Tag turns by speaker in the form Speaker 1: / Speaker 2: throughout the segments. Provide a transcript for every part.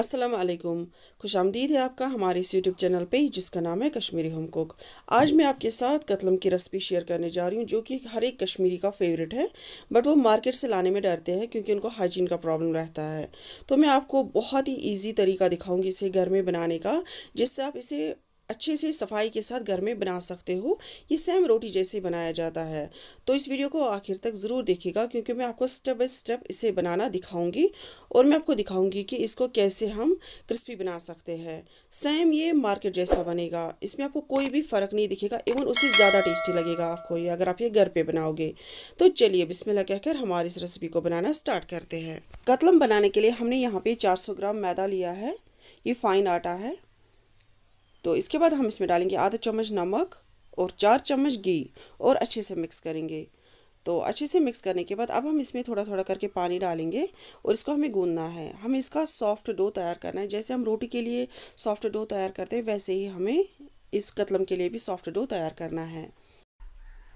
Speaker 1: अस्सलाम वालेकुम खुश आमदीद है आपका हमारे इस यूट्यूब चैनल पे जिसका नाम है कश्मीरी होम कुक आज मैं आपके साथ कतलम की रेसिपी शेयर करने जा रही हूँ जो कि हर एक कश्मीरी का फेवरेट है बट वो मार्केट से लाने में डरते हैं क्योंकि उनको हाइजीन का प्रॉब्लम रहता है तो मैं आपको बहुत ही ईजी तरीका दिखाऊँगी इसे घर में बनाने का जिससे आप इसे अच्छे से सफाई के साथ घर में बना सकते हो ये सेम रोटी जैसे बनाया जाता है तो इस वीडियो को आखिर तक ज़रूर देखिएगा क्योंकि मैं आपको स्टेप बाई स्टेप इसे बनाना दिखाऊंगी और मैं आपको दिखाऊंगी कि इसको कैसे हम क्रिस्पी बना सकते हैं सेम ये मार्केट जैसा बनेगा इसमें आपको कोई भी फ़र्क नहीं दिखेगा इवन उससे ज़्यादा टेस्टी लगेगा आपको ये अगर आप ये घर पर बनाओगे तो चलिए बिस्मिल्लाह कहकर हमारी इस रेसिपी को बनाना स्टार्ट करते हैं कतलम बनाने के लिए हमने यहाँ पर चार ग्राम मैदा लिया है ये फ़ाइन आटा है तो इसके बाद हम इसमें डालेंगे आधा चम्मच नमक और चार चम्मच घी और अच्छे से मिक्स करेंगे तो अच्छे से मिक्स करने के बाद अब हम इसमें थोड़ा थोड़ा करके पानी डालेंगे और इसको हमें गूंदना है हमें इसका सॉफ्ट डो तैयार करना है जैसे हम रोटी के लिए सॉफ्ट डो तैयार करते हैं वैसे ही हमें इस कतलम के लिए भी सॉफ्ट डो तैयार करना है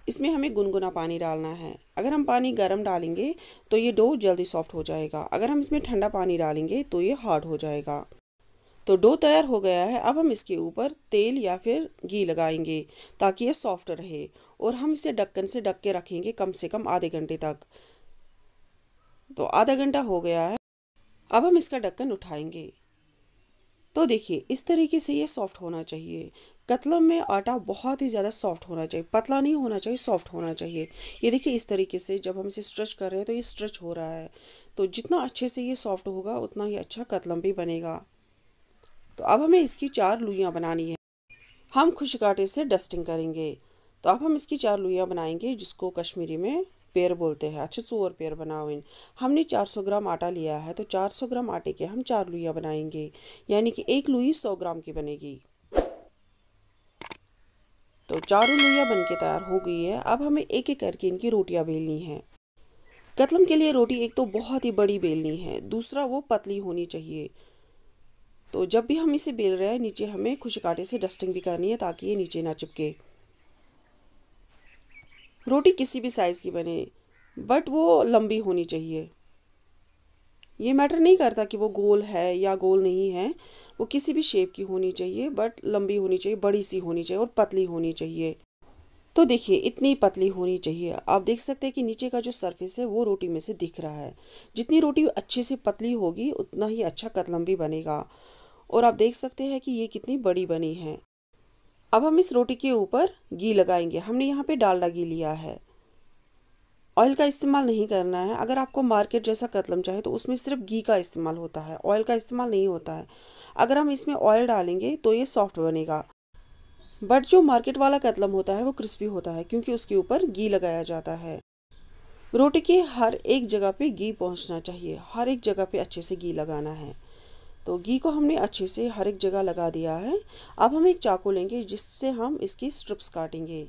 Speaker 1: इसमें हमें गुनगुना पानी डालना है अगर हम पानी गर्म डालेंगे तो ये डो जल्दी सॉफ्ट हो जाएगा अगर हम इसमें ठंडा पानी डालेंगे तो ये हार्ड हो जाएगा तो डो तैयार हो गया है अब हम इसके ऊपर तेल या फिर घी लगाएंगे ताकि ये सॉफ्ट रहे और हम इसे ढक्कन से ढक के रखेंगे कम से कम आधे घंटे तक तो आधा घंटा हो गया है अब हम इसका ढक्कन उठाएंगे तो देखिए इस तरीके से ये सॉफ्ट होना चाहिए कतलम में आटा बहुत ही ज़्यादा सॉफ्ट होना चाहिए पतला नहीं होना चाहिए सॉफ्ट होना चाहिए ये देखिए इस तरीके से जब हम इसे स्ट्रेच कर रहे हैं तो ये स्ट्रेच हो रहा है तो जितना अच्छे से ये सॉफ्ट होगा उतना ही अच्छा कतलम भी बनेगा तो अब हमें इसकी चार लुइयाँ बनानी है हम खुश काटे से डस्टिंग करेंगे तो अब हम इसकी चार लुइयाँ बनाएंगे जिसको कश्मीरी में पेड़ बोलते हैं अच्छे सो और पेड़ बनाओ इन हमने 400 ग्राम आटा लिया है तो 400 ग्राम आटे के हम चार लुइयाँ बनाएंगे यानी कि एक लुई 100 ग्राम की बनेगी तो चारों लुइयाँ बन के तैयार हो गई है अब हमें एक एक करके इनकी रोटियाँ बेलनी है कतलम के लिए रोटी एक तो बहुत ही बड़ी बेलनी है दूसरा वो पतली होनी चाहिए तो जब भी हम इसे बेल रहे हैं नीचे हमें खुशक काटे से डस्टिंग भी करनी है ताकि ये नीचे ना चिपके रोटी किसी भी साइज़ की बने बट वो लंबी होनी चाहिए ये मैटर नहीं करता कि वो गोल है या गोल नहीं है वो किसी भी शेप की होनी चाहिए बट लंबी होनी चाहिए बड़ी सी होनी चाहिए और पतली होनी चाहिए तो देखिए इतनी पतली होनी चाहिए आप देख सकते हैं कि नीचे का जो सरफेस है वो रोटी में से दिख रहा है जितनी रोटी अच्छे से पतली होगी उतना ही अच्छा कतलम भी बनेगा और आप देख सकते हैं कि ये कितनी बड़ी बनी है अब हम इस रोटी के ऊपर घी लगाएंगे हमने यहाँ पे डालडा घी लिया है ऑयल का इस्तेमाल नहीं करना है अगर आपको मार्केट जैसा कतलम चाहे तो उसमें सिर्फ घी का इस्तेमाल होता है ऑयल का इस्तेमाल नहीं होता है अगर हम इसमें ऑयल डालेंगे तो ये सॉफ्ट बनेगा बट जो मार्केट वाला कतलम होता है वो क्रिस्पी होता है क्योंकि उसके ऊपर घी लगाया जाता है रोटी के हर एक जगह पे घी पहुंचना चाहिए हर एक जगह पे अच्छे से घी लगाना है तो घी को हमने अच्छे से हर एक जगह लगा दिया है अब हम एक चाकू लेंगे जिससे हम इसकी स्ट्रिप्स काटेंगे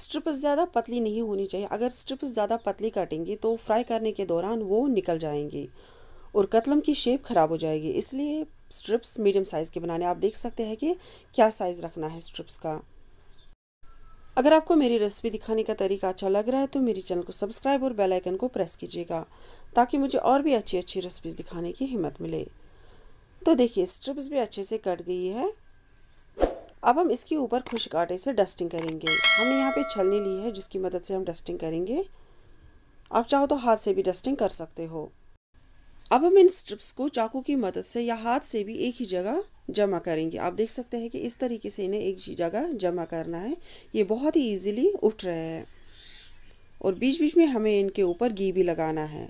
Speaker 1: स्ट्रिप्स ज़्यादा पतली नहीं होनी चाहिए अगर स्ट्रिप्स ज़्यादा पतली काटेंगे तो फ्राई करने के दौरान वो निकल जाएंगे और कतलम की शेप ख़राब हो जाएगी इसलिए स्ट्रिप्स मीडियम साइज़ के बनाने आप देख सकते हैं कि क्या साइज़ रखना है स्ट्रिप्स का अगर आपको मेरी रेसिपी दिखाने का तरीका अच्छा लग रहा है तो मेरे चैनल को सब्सक्राइब और बेल आइकन को प्रेस कीजिएगा ताकि मुझे और भी अच्छी अच्छी रेसिपीज दिखाने की हिम्मत मिले तो देखिए स्ट्रिप्स भी अच्छे से कट गई है अब हम इसके ऊपर खुश्क आटे से डस्टिंग करेंगे हमने यहाँ पे छलनी ली है जिसकी मदद से हम डस्टिंग करेंगे आप चाहो तो हाथ से भी डस्टिंग कर सकते हो अब हम इन स्ट्रिप्स को चाकू की मदद से या हाथ से भी एक ही जगह जमा करेंगे आप देख सकते हैं कि इस तरीके से इन्हें एक ही जगह जमा करना है ये बहुत ही ईजिली उठ रहे हैं और बीच बीच में हमें इनके ऊपर घी भी लगाना है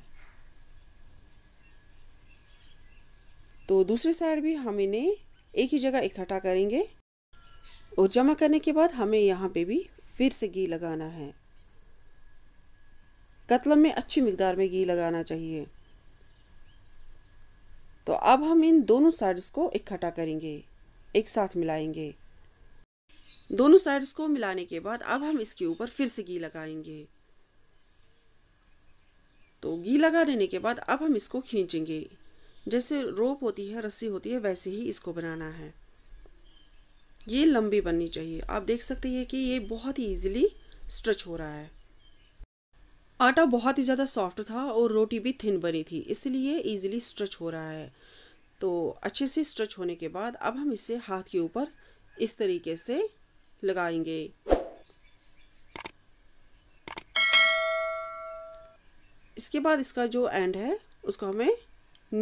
Speaker 1: तो दूसरे साइड भी हम इन्हें एक ही जगह इकट्ठा करेंगे और जमा करने के बाद हमें यहाँ पे भी फिर से घी लगाना है कतलम में अच्छी मकदार में घी लगाना चाहिए तो अब हम इन दोनों साइड्स को इकट्ठा करेंगे एक साथ मिलाएंगे दोनों साइड्स को मिलाने के बाद अब हम इसके ऊपर फिर से घी लगाएंगे तो घी लगा देने के बाद अब हम इसको खींचेंगे जैसे रोप होती है रस्सी होती है वैसे ही इसको बनाना है ये लंबी बननी चाहिए आप देख सकते हैं कि ये बहुत ही ईजिली स्ट्रेच हो रहा है आटा बहुत ही ज़्यादा सॉफ्ट था और रोटी भी थिन बनी थी इसलिए ईजिली स्ट्रच हो रहा है तो अच्छे से स्ट्रच होने के बाद अब हम इसे हाथ के ऊपर इस तरीके से लगाएंगे इसके बाद इसका जो एंड है उसको हमें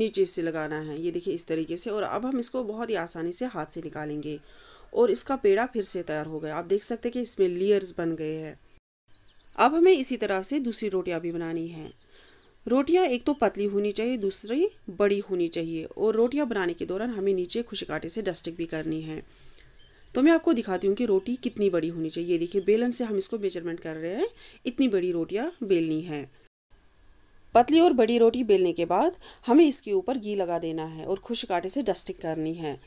Speaker 1: नीचे से लगाना है ये देखिए इस तरीके से और अब हम इसको बहुत ही आसानी से हाथ से निकालेंगे और इसका पेड़ा फिर से तैयार हो गया आप देख सकते हैं कि इसमें लेयर्स बन गए हैं अब हमें इसी तरह से दूसरी रोटियां भी बनानी हैं रोटियां एक तो पतली होनी चाहिए दूसरी बड़ी होनी चाहिए और रोटियां बनाने के दौरान हमें नीचे खुशकाटे से डस्टिंग भी करनी है तो मैं आपको दिखाती हूँ कि रोटी कितनी बड़ी होनी चाहिए ये देखिए बेलन से हम इसको मेजरमेंट कर रहे हैं इतनी बड़ी रोटियाँ बेलनी है पतली और बड़ी रोटी बेलने के बाद हमें इसके ऊपर घी लगा देना है और खुश काटे से डस्टिंग करनी है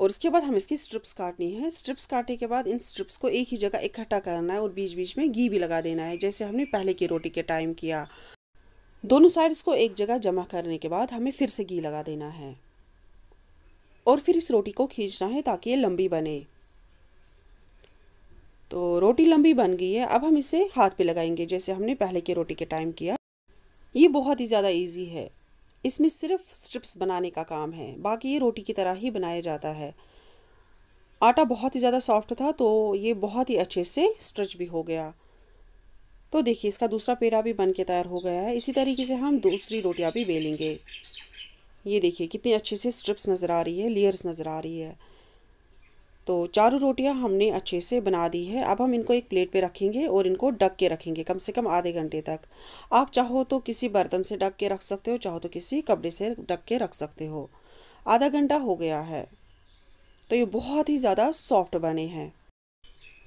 Speaker 1: और उसके बाद हम इसकी स्ट्रिप्स काटनी है स्ट्रिप्स काटने के बाद इन स्ट्रिप्स को एक ही जगह इकट्ठा करना है और बीच बीच में घी भी लगा देना है जैसे हमने पहले की रोटी के टाइम किया दोनों साइड्स को एक जगह जमा करने के बाद हमें फिर से घी लगा देना है और फिर इस रोटी को खींचना है ताकि ये लंबी बने तो रोटी लंबी बन गई है अब हम इसे हाथ पे लगाएंगे जैसे हमने पहले के रोटी के टाइम किया ये बहुत ही ज़्यादा ईजी है इसमें सिर्फ स्ट्रिप्स बनाने का काम है बाकी ये रोटी की तरह ही बनाया जाता है आटा बहुत ही ज़्यादा सॉफ्ट था तो ये बहुत ही अच्छे से स्ट्रेच भी हो गया तो देखिए इसका दूसरा पेड़ा भी बन के तैयार हो गया है इसी तरीके से हम दूसरी रोटियाँ भी बेलेंगे ये देखिए कितने अच्छे से स्ट्रिप्स नज़र आ रही है लेयर्स नज़र आ रही है तो चारों रोटियां हमने अच्छे से बना दी है अब हम इनको एक प्लेट पे रखेंगे और इनको ढक के रखेंगे कम से कम आधे घंटे तक आप चाहो तो किसी बर्तन से ढक के रख सकते हो चाहो तो किसी कपड़े से ढक के रख सकते हो आधा घंटा हो गया है तो ये बहुत ही ज़्यादा सॉफ्ट बने हैं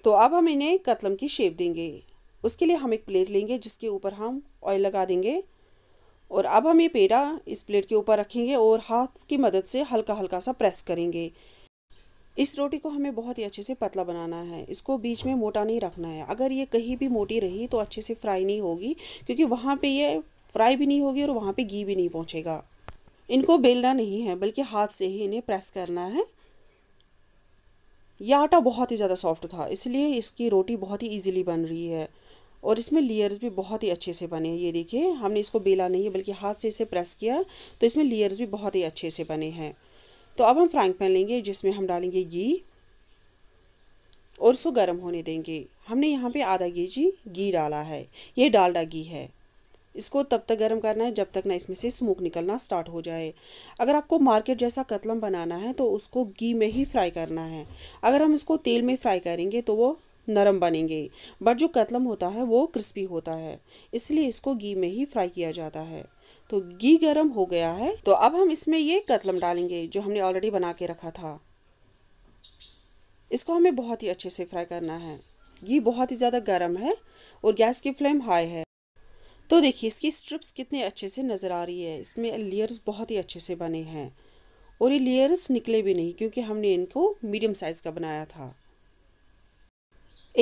Speaker 1: तो अब हम इन्हें कतलम की शेप देंगे उसके लिए हम एक प्लेट लेंगे जिसके ऊपर हम ऑयल लगा देंगे और अब हम ये पेड़ा इस प्लेट के ऊपर रखेंगे और हाथ की मदद से हल्का हल्का सा प्रेस करेंगे इस रोटी को हमें बहुत ही अच्छे से पतला बनाना है इसको बीच में मोटा नहीं रखना है अगर ये कहीं भी मोटी रही तो अच्छे से फ्राई नहीं होगी क्योंकि वहाँ पे ये फ्राई भी नहीं होगी और वहाँ पे घी भी नहीं पहुँचेगा इनको बेलना नहीं है बल्कि हाथ से ही इन्हें प्रेस करना है यह आटा बहुत ही ज़्यादा सॉफ्ट था इसलिए इसकी रोटी बहुत ही ईजिली बन रही है और इसमें लेयर्स भी बहुत ही अच्छे से बने हैं ये देखिए हमने इसको बेला नहीं है बल्कि हाथ से इसे प्रेस किया तो इसमें लेयर्स भी बहुत ही अच्छे से बने हैं तो अब हम फ्राइंग पैन लेंगे जिसमें हम डालेंगे घी और उसको गर्म होने देंगे हमने यहाँ पे आधा के जी घी डाला है ये डालडा घी है इसको तब तक गर्म करना है जब तक ना इसमें से स्मोक निकलना स्टार्ट हो जाए अगर आपको मार्केट जैसा कतलम बनाना है तो उसको घी में ही फ्राई करना है अगर हम इसको तेल में फ्राई करेंगे तो वो नरम बनेंगे बट जो कतलम होता है वो क्रिस्पी होता है इसलिए इसको घी में ही फ्राई किया जाता है तो घी गर्म हो गया है तो अब हम इसमें ये कतलम डालेंगे जो हमने ऑलरेडी बना के रखा था इसको हमें बहुत ही अच्छे से फ्राई करना है घी बहुत ही ज़्यादा गर्म है और गैस की फ्लेम हाई है तो देखिए इसकी स्ट्रिप्स कितने अच्छे से नज़र आ रही है इसमें लेयर्स बहुत ही अच्छे से बने हैं और ये लेयर्स निकले भी नहीं क्योंकि हमने इनको मीडियम साइज़ का बनाया था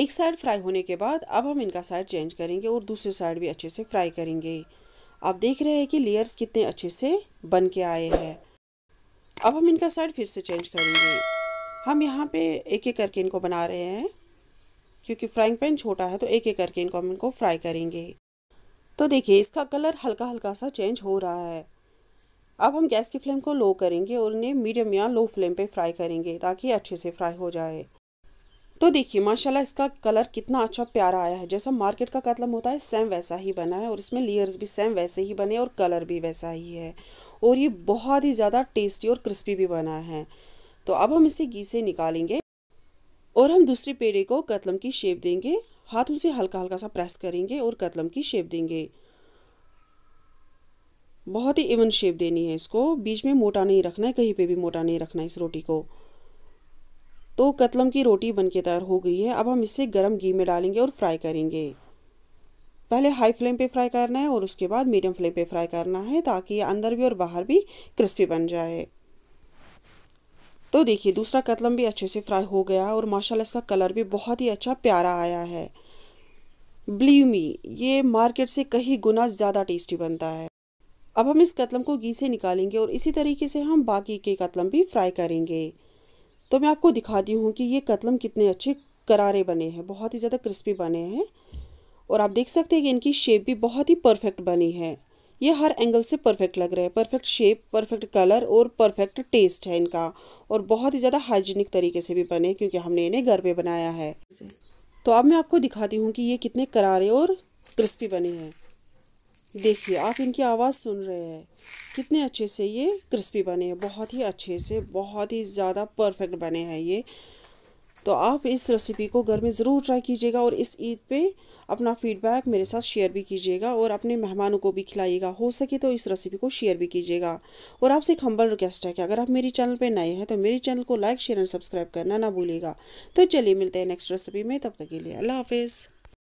Speaker 1: एक साइड फ्राई होने के बाद अब हम इनका साइड चेंज करेंगे और दूसरी साइड भी अच्छे से फ्राई करेंगे आप देख रहे हैं कि लेयर्स कितने अच्छे से बन के आए हैं अब हम इनका साइड फिर से चेंज करेंगे हम यहाँ पे एक एक करके इनको बना रहे हैं क्योंकि फ्राइंग पैन छोटा है तो एक एक करके इनको हम इनको फ्राई करेंगे तो देखिए इसका कलर हल्का हल्का सा चेंज हो रहा है अब हम गैस की फ्लेम को लो करेंगे और उन्हें मीडियम या लो फ्लेम पे फ्राई करेंगे ताकि अच्छे से फ्राई हो जाए तो देखिए माशाल्लाह इसका कलर कितना अच्छा प्यारा आया है जैसा मार्केट का कतलम होता है सेम वैसा ही बना है और इसमें लेयर्स भी सेम वैसे ही बने और कलर भी वैसा ही है और ये बहुत ही ज़्यादा टेस्टी और क्रिस्पी भी बना है तो अब हम इसे घी से निकालेंगे और हम दूसरे पेड़े को कतलम की शेप देंगे हाथ से हल्का हल्का सा प्रेस करेंगे और कतलम की शेप देंगे बहुत ही इवन शेप देनी है इसको बीच में मोटा नहीं रखना है कहीं पे भी मोटा नहीं रखना है इस रोटी को तो कतलम की रोटी बनके तैयार हो गई है अब हम इसे गर्म घी में डालेंगे और फ्राई करेंगे पहले हाई फ्लेम पे फ्राई करना है और उसके बाद मीडियम फ्लेम पे फ्राई करना है ताकि ये अंदर भी और बाहर भी क्रिस्पी बन जाए तो देखिए दूसरा कतलम भी अच्छे से फ्राई हो गया और माशाल्लाह इसका कलर भी बहुत ही अच्छा प्यारा आया है बिलीव मी ये मार्केट से कहीं गुना ज़्यादा टेस्टी बनता है अब हम इस कतलम को घी से निकालेंगे और इसी तरीके से हम बाकी के कतलम भी फ्राई करेंगे तो मैं आपको दिखाती हूँ कि ये कतलम कितने अच्छे करारे बने हैं बहुत ही ज़्यादा क्रिस्पी बने हैं और आप देख सकते हैं कि इनकी शेप भी बहुत ही परफेक्ट बनी है ये हर एंगल से परफेक्ट लग रहा है परफेक्ट शेप परफेक्ट कलर और परफेक्ट टेस्ट है इनका और बहुत ही ज़्यादा हाइजीनिक तरीके से भी बने क्योंकि हमने इन्हें घर पे बनाया है तो अब मैं आपको दिखाती हूँ कि ये कितने करारे और क्रिस्पी बने हैं देखिए आप इनकी आवाज़ सुन रहे हैं कितने अच्छे से ये क्रिस्पी बने हैं बहुत ही अच्छे से बहुत ही ज़्यादा परफेक्ट बने हैं ये तो आप इस रेसिपी को घर में ज़रूर ट्राई कीजिएगा और इस ईद पे अपना फीडबैक मेरे साथ शेयर भी कीजिएगा और अपने मेहमानों को भी खिलाइएगा हो सके तो इस रेसिपी को शेयर भी कीजिएगा और आपसे एक हम्बल रिक्वेस्ट है कि अगर आप मेरी चैनल पर नए हैं तो मेरे चैनल को लाइक शेयर एंड सब्सक्राइब करना ना भूलिएगा तो चलिए मिलते हैं नेक्स्ट रेसिपी में तब तक के लिए अल्लाह हाफिज़